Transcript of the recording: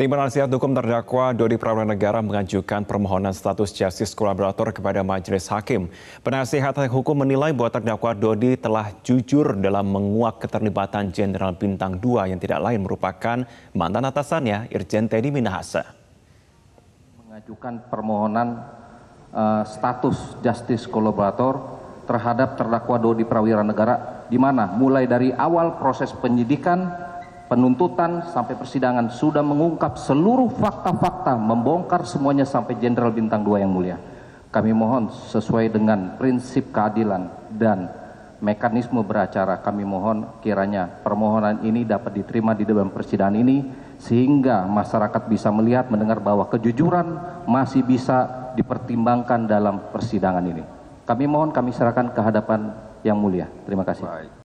Tim penasihat hukum terdakwa Dodi Prawira Negara mengajukan permohonan status justice kolaborator kepada majelis hakim. Penasihat hukum menilai bahwa terdakwa Dodi telah jujur dalam menguak keterlibatan Jenderal Bintang 2 yang tidak lain merupakan mantan atasannya Irjen Teddy Minahasa. Mengajukan permohonan uh, status justice kolaborator terhadap terdakwa Dodi Prawira Negara di mana mulai dari awal proses penyidikan penuntutan sampai persidangan sudah mengungkap seluruh fakta-fakta membongkar semuanya sampai Jenderal Bintang 2 yang mulia. Kami mohon sesuai dengan prinsip keadilan dan mekanisme beracara kami mohon kiranya permohonan ini dapat diterima di dalam persidangan ini sehingga masyarakat bisa melihat mendengar bahwa kejujuran masih bisa dipertimbangkan dalam persidangan ini. Kami mohon kami serahkan ke hadapan yang mulia. Terima kasih. Baik.